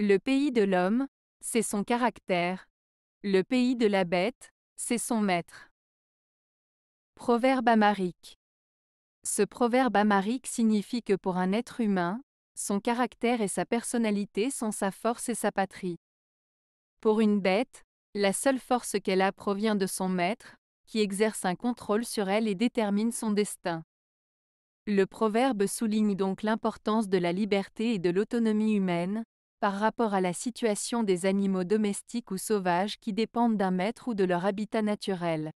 Le pays de l'homme, c'est son caractère. Le pays de la bête, c'est son maître. Proverbe amarique. Ce proverbe amarique signifie que pour un être humain, son caractère et sa personnalité sont sa force et sa patrie. Pour une bête, la seule force qu'elle a provient de son maître, qui exerce un contrôle sur elle et détermine son destin. Le proverbe souligne donc l'importance de la liberté et de l'autonomie humaine, par rapport à la situation des animaux domestiques ou sauvages qui dépendent d'un maître ou de leur habitat naturel.